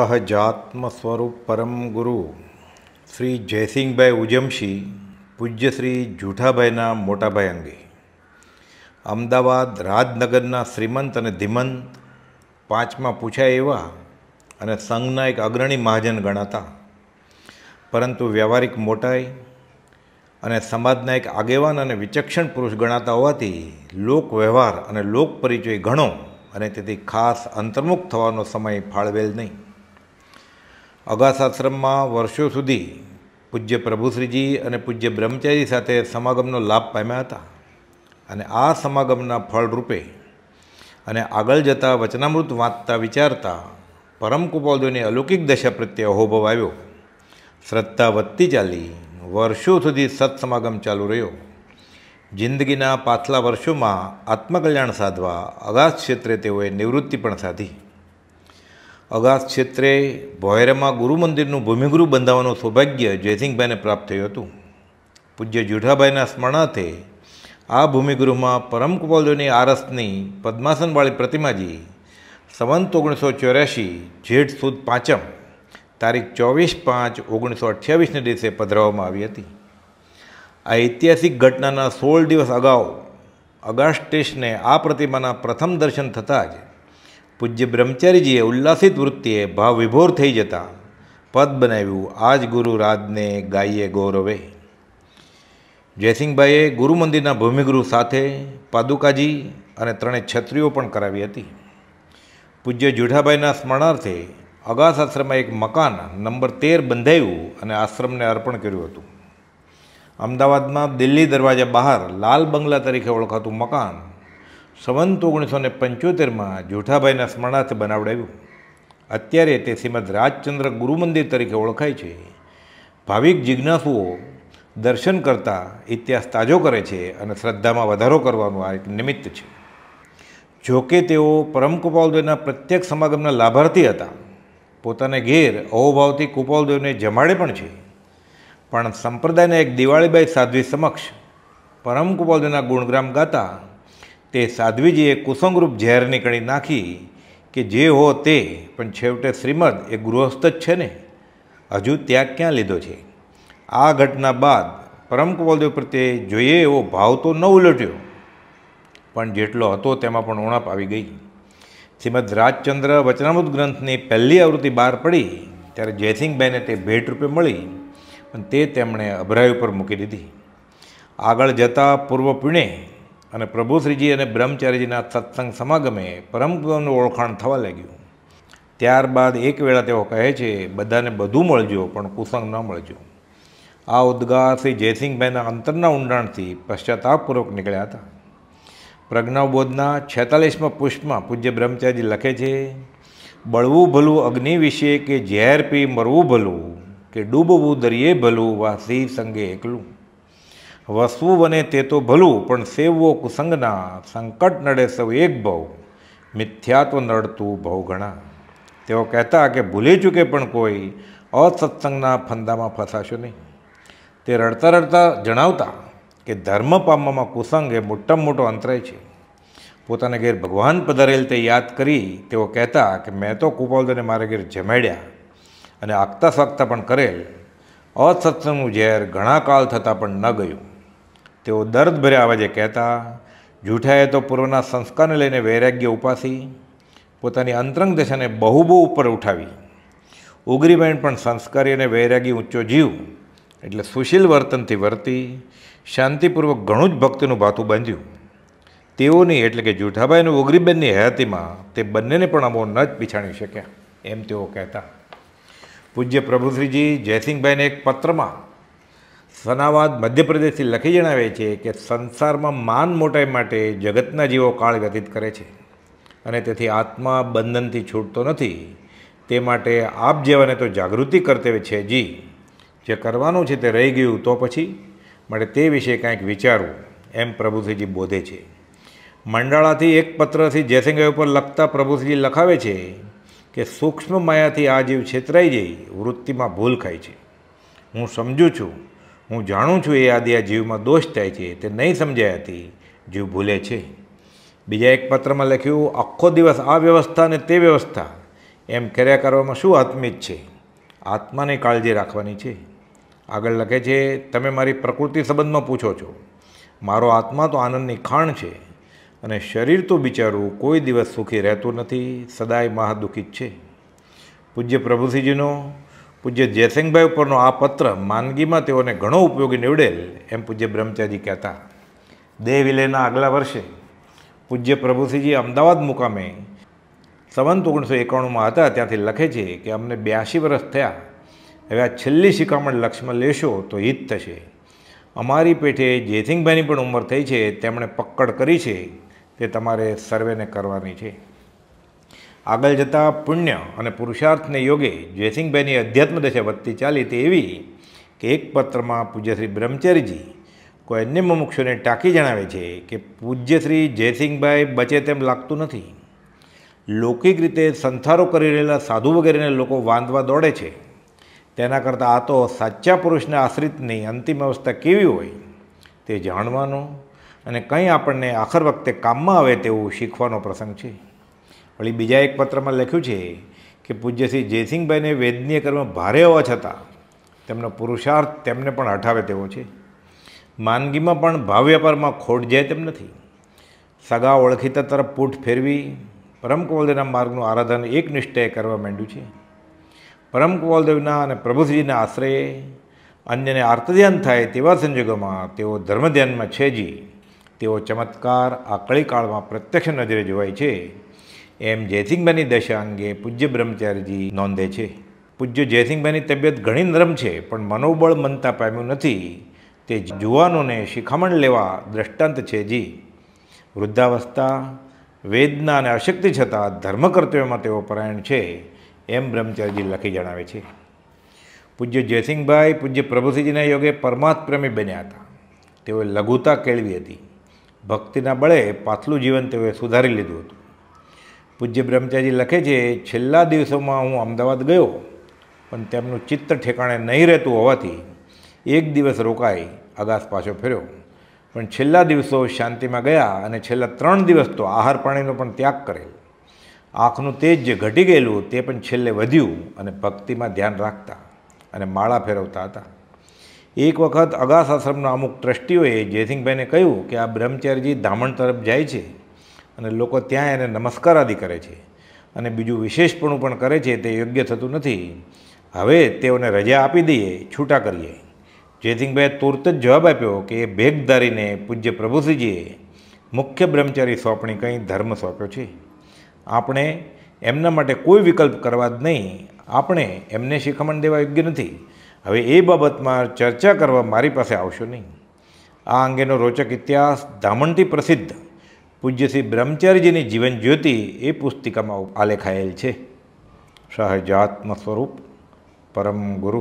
સહજાત્મ સ્વરૂપ પરમ ગુરુ શ્રી જયસિંહભાઈ ઉજમસિંહ પૂજ્ય શ્રી જૂઠાભાઈના મોટાભાઈ અંગે અમદાવાદ રાજનગરના શ્રીમંત અને ધીમંત પાંચમાં પૂછાય એવા અને સંઘના એક અગ્રણી મહાજન ગણાતા પરંતુ વ્યવહારિક મોટાઈ અને સમાજના એક આગેવાન અને વિચક્ષણ પુરુષ ગણાતા હોવાથી લોકવ્યવહાર અને લોક પરિચય ઘણો અને તેથી ખાસ અંતર્મુખ થવાનો સમય ફાળવેલ નહીં અગાશાશ્રમમાં વર્ષો સુધી પૂજ્ય પ્રભુશ્રીજી અને પૂજ્ય બ્રહ્મચારી સાથે સમાગમનો લાભ પામ્યા હતા અને આ સમાગમના ફળરૂપે અને આગળ જતાં વચનામૃત વાંચતા વિચારતા પરમ કુપાલદેવની અલૌકિક દશા પ્રત્યે અહોભવ આવ્યો શ્રદ્ધા વધતી ચાલી વર્ષો સુધી સત્સમાગમ ચાલુ રહ્યો જિંદગીના પાછલા વર્ષોમાં આત્મકલ્યાણ સાધવા અગાધ ક્ષેત્રે તેઓએ નિવૃત્તિ પણ સાધી અગાસ ક્ષેત્રે ભોયરામાં ગુરુ મંદિરનું ભૂમિગૃહ બંધાવવાનું સૌભાગ્ય જયસિંહભાઈને પ્રાપ્ત થયું હતું પૂજ્ય જુઠાભાઈના સ્મરણાર્થે આ ભૂમિગૃહમાં પરમ કુપાલદેવની આરસની પદ્માસનવાળી પ્રતિમાજી સંવંત ઓગણીસો ચોર્યાસી જેઠ સુદ પાંચમ તારીખ ચોવીસ પાંચ ઓગણીસો અઠ્યાવીસને દિવસે પધરાવવામાં આવી હતી આ ઐતિહાસિક ઘટનાના સોળ દિવસ અગાઉ અગાસ્ટેશને આ પ્રતિમાના પ્રથમ દર્શન થતાં જ પૂજ્ય બ્રહ્મચારીજીએ ઉલ્લાસિત વૃત્તિએ ભાવ વિભોર થઈ જતા પદ બનાવ્યું આજ ગુરુ રાજને ગાઈએ ગૌરવે જયસિંહભાઈએ ગુરુ મંદિરના ભૂમિગુરુ સાથે પાદુકાજી અને ત્રણેય છત્રીઓ પણ કરાવી હતી પૂજ્ય જુઠાભાઈના સ્મરણાર્થે અગાસ આશ્રમમાં એક મકાન નંબર તેર બંધાયું અને આશ્રમને અર્પણ કર્યું હતું અમદાવાદમાં દિલ્હી દરવાજા બહાર લાલ બંગલા તરીકે ઓળખાતું મકાન સંવંત ઓગણીસો ને પંચોતેરમાં જોઠાભાઈના સ્મરણાર્થે બનાવડાવ્યું અત્યારે તે શ્રીમદ રાજચંદ્ર ગુરુ મંદિર તરીકે ઓળખાય છે ભાવિક જિજ્ઞાસુઓ દર્શન કરતા ઇતિહાસ તાજો કરે છે અને શ્રદ્ધામાં વધારો કરવાનું આ એક નિમિત્ત છે જોકે તેઓ પરમ કૃપાલદેવના પ્રત્યેક સમાગમના લાભાર્થી હતા પોતાને ઘેર અહોભાવથી કૃપાલદેવને જમાડે પણ છે પણ સંપ્રદાયના એક દિવાળીબાઈ સાધ્વી સમક્ષ પરમ કૃપાલદેવના ગુણગ્રામ ગાતા તે સાધ્વીજીએ કુસંગરૂપ ઝેર નીકળી નાખી કે જે હો તે પણ છેવટે શ્રીમદ એ ગૃહસ્થ જ છે ને હજુ ત્યાગ ક્યાં લીધો છે આ ઘટના બાદ પરમ કુવલદેવ પ્રત્યે જોઈએ એવો ભાવ તો ન ઉલટ્યો પણ જેટલો હતો તેમાં પણ ઉણપ આવી ગઈ શ્રીમદ રાજચંદ્ર વચનામૃત ગ્રંથની પહેલી આવૃત્તિ બહાર પડી ત્યારે જયસિંહબેને તે ભેટ રૂપે મળી પણ તે તેમણે અભરાય ઉપર મૂકી દીધી આગળ જતા પૂર્વ પુણે અને પ્રભુશ્રીજી અને બ્રહ્મચારીજીના સત્સંગ સમાગમે પરમ ઓળખાણ થવા લાગ્યું ત્યારબાદ એક વેળા તેઓ કહે છે બધાને બધું મળજો પણ કુસંગ ન મળજો આ ઉદ્ગાર શ્રી જયસિંહભાઈના અંતરના ઊંડાણથી પશ્ચાતાપપૂર્વક નીકળ્યા હતા પ્રજ્ઞાબોધના છેતાલીસમાં પુષ્પમાં પૂજ્ય બ્રહ્મચારીજી લખે છે બળવું ભલું અગ્નિ વિશે કે ઝેર પી મરવું ભલું કે ડૂબવું દરિયે ભલું શિવ સંગે એકલું વસવું બને તે તો ભલું પણ સેવવો કુસંગના સંકટ નડે સૌ એક ભવ મિથ્યા તો નડતું ભવ ઘણા તેઓ કહેતા કે ભૂલી ચૂકે પણ કોઈ અસત્સંગના ફંદામાં ફસાશો નહીં તે રડતા રડતા જણાવતા કે ધર્મ પામવામાં કુસંગ એ મોટા મોટો અંતરાય છે પોતાના ઘેર ભગવાન પધારેલ તે યાદ કરી તેઓ કહેતા કે મેં તો કુપાલદોને મારા ઘેર જમાડ્યા અને આગતા સાગતા પણ કરેલ અસત્સંગનું ઝેર ઘણા કાળ થતાં પણ ન ગયું તેઓ દર્દ ભર્યા અવાજે કહેતા જૂઠાએ તો પૂર્વના સંસ્કારને લઈને વૈરાગ્ય ઉપાસી પોતાની અંતરંગ દશાને બહુ બહુ ઉપર ઉઠાવી ઉગરીબેન પણ સંસ્કારી અને વૈરાગી ઊંચો જીવ એટલે સુશીલ વર્તનથી વર્તી શાંતિપૂર્વક ઘણું જ ભક્તિનું ભાથું બાંધ્યું તેઓની એટલે કે જૂઠાભાઈ અને ઉગરીબેનની હયાતીમાં તે બંનેને પણ અમો ન જ પીછાણી શક્યા એમ તેઓ કહેતા પૂજ્ય પ્રભુશ્રીજી જયસિંહભાઈને એક પત્રમાં સનાવાદ મધ્યપ્રદેશથી લખી જણાવે છે કે સંસારમાં માન મોટાઈ માટે જગતના જીવો કાળ વ્યતીત કરે છે અને તેથી આત્મા બંધનથી છૂટતો નથી તે માટે આપ જેવાને તો જાગૃતિ કર્તવ્ય છે જી જે કરવાનું છે તે રહી ગયું તો પછી માટે તે વિશે કાંઈક વિચારવું એમ પ્રભુશ્રીજી બોધે છે મંડાળાથી એક પત્રથી જયસિંહભાઈ ઉપર લખતા પ્રભુશ્રીજી લખાવે છે કે સૂક્ષ્મ માયાથી આ જીવ છેતરાઈ જઈ વૃત્તિમાં ભૂલ ખાય છે હું સમજું છું હું જાણું છું એ યાદી આ જીવમાં દોષ થાય છે તે નહીં હતી જીવ ભૂલે છે બીજા એક પત્રમાં લખ્યું આખો દિવસ આ વ્યવસ્થા અને તે વ્યવસ્થા એમ કર્યા કરવામાં શું આત્મિત છે આત્માની કાળજી રાખવાની છે આગળ લખે છે તમે મારી પ્રકૃતિ સંબંધમાં પૂછો છો મારો આત્મા તો આનંદની ખાણ છે અને શરીર તો બિચારું કોઈ દિવસ સુખી રહેતું નથી સદાય મહાદુખી છે પૂજ્ય પ્રભુસિંહજીનો પૂજ્ય જયસિંહભાઈ ઉપરનો આ પત્ર માંદગીમાં તેઓને ઘણો ઉપયોગી નીવડેલ એમ પૂજ્ય બ્રહ્મચારી કહેતા દેહ વિલયના આગલા વર્ષે પૂજ્ય પ્રભુસિંહજી અમદાવાદ મુકામે સંવંત ઓગણીસો એકાણુંમાં હતા ત્યાંથી લખે છે કે અમને બ્યાસી વર્ષ થયા હવે આ છેલ્લી શિખામણ લક્ષમાં લેશો તો હિત થશે અમારી પેઠે જયસિંહભાઈની પણ ઉંમર થઈ છે તેમણે પકડ કરી છે તે તમારે સર્વેને કરવાની છે આગળ જતાં પુણ્ય અને પુરુષાર્થને યોગે જયસિંહભાઈની અધ્યાત્મ દશા વધતી ચાલી તે એવી કે એક પત્રમાં પૂજ્યશ્રી બ્રહ્મચારીજી કોઈ અન્ય મુમુક્ષોને ટાંકી જણાવે છે કે પૂજ્યશ્રી જયસિંહભાઈ બચે તેમ લાગતું નથી લૌકિક રીતે સંથારો કરી રહેલા સાધુ વગેરેને લોકો વાંધવા દોડે છે તેના કરતાં આ તો સાચા પુરુષના આશ્રિતની અંતિમ અવસ્થા કેવી હોય તે જાણવાનો અને કંઈ આપણને આખર વખતે કામમાં આવે તેવું શીખવાનો પ્રસંગ છે વળી બીજા એક પત્રમાં લખ્યું છે કે પૂજ્ય શ્રી જયસિંહભાઈને વેદનીય કર્મ ભારે હોવા છતાં તેમનો પુરુષાર્થ તેમને પણ હટાવે તેવો છે માંદગીમાં પણ ભાવ વ્યાપારમાં ખોટ જાય તેમ નથી સગા ઓળખીતા તરફ પૂઠ ફેરવી પરમ પરમકુવલદેવના માર્ગનું આરાધન એક એકનિષ્ઠએ કરવા માંડ્યું છે પરમ પરમકુવલદેવના અને પ્રભુશ્રીના આશ્રયે અન્યને આર્તધ્યાન થાય તેવા સંજોગોમાં તેઓ ધર્મધ્યાનમાં છે જી તેઓ ચમત્કાર આ કળીકાળમાં પ્રત્યક્ષ નજરે જોવાય છે એમ જયસિંહભાઈની દશા અંગે પૂજ્ય બ્રહ્મચારીજી નોંધે છે પૂજ્ય જયસિંહભાઈની તબિયત ઘણી નરમ છે પણ મનોબળ મનતા પામ્યું નથી તે જુવાનોને શિખામણ લેવા દ્રષ્ટાંત છે જી વૃદ્ધાવસ્થા વેદના અને અશક્તિ છતાં ધર્મ કર્તવ્યમાં તેઓ પરાયણ છે એમ બ્રહ્મચારીજી લખી જણાવે છે પૂજ્ય જયસિંહભાઈ પૂજ્ય પ્રભુસિંહજીના યોગે પરમાત્પ્રેમી બન્યા હતા તેઓએ લઘુતા કેળવી હતી ભક્તિના બળે પાછલું જીવન તેઓએ સુધારી લીધું હતું પૂજ્ય બ્રહ્મચારી લખે છે છેલ્લા દિવસોમાં હું અમદાવાદ ગયો પણ તેમનું ચિત્ત ઠેકાણે નહીં રહેતું હોવાથી એક દિવસ રોકાઈ અગાસ પાછો ફેર્યો પણ છેલ્લા દિવસો શાંતિમાં ગયા અને છેલ્લા ત્રણ દિવસ તો આહાર પાણીનો પણ ત્યાગ કરેલ આંખનું તેજ જે ઘટી ગયેલું તે પણ છેલ્લે વધ્યું અને ભક્તિમાં ધ્યાન રાખતા અને માળા ફેરવતા હતા એક વખત અગાસ આશ્રમના અમુક ટ્રસ્ટીઓએ જયસિંહભાઈને કહ્યું કે આ બ્રહ્મચારીજી ધામણ તરફ જાય છે અને લોકો ત્યાં એને નમસ્કાર આદિ કરે છે અને બીજું વિશેષપણું પણ કરે છે તે યોગ્ય થતું નથી હવે તેઓને રજા આપી દઈએ છૂટા કરીએ જયસિંહભાઈએ તુરત જ જવાબ આપ્યો કે એ ભેગ ધારીને પૂજ્ય પ્રભુશ્રીજીએ મુખ્ય બ્રહ્મચારી સોંપણી કંઈ ધર્મ સોંપ્યો છે આપણે એમના માટે કોઈ વિકલ્પ કરવા જ નહીં આપણે એમને શિખામણ દેવા યોગ્ય નથી હવે એ બાબતમાં ચર્ચા કરવા મારી પાસે આવશો નહીં આ અંગેનો રોચક ઇતિહાસ ધામણથી પ્રસિદ્ધ પૂજ્ય શ્રી બ્રહ્મચાર્યજીની જીવન જ્યોતિ એ પુસ્તિકામાં આલેખાયેલ છે સહજાત્મ સ્વરૂપ પરમ ગુરુ